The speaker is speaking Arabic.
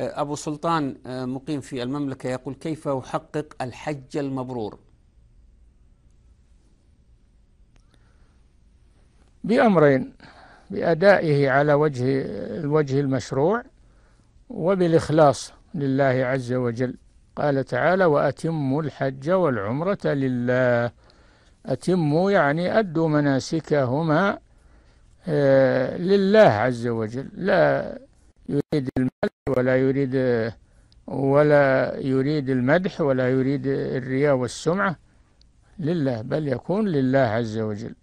آه، أبو سلطان آه، مقيم في المملكة يقول كيف أحقق الحج المبرور بأمرين بأدائه على وجه الوجه المشروع وبالإخلاص لله عز وجل قال تعالى وأتموا الحج والعمرة لله أتموا يعني أدوا مناسكهما آه، لله عز وجل لا يريد المال ولا يريد ولا يريد المدح ولا يريد الرياء والسمعة لله بل يكون لله عز وجل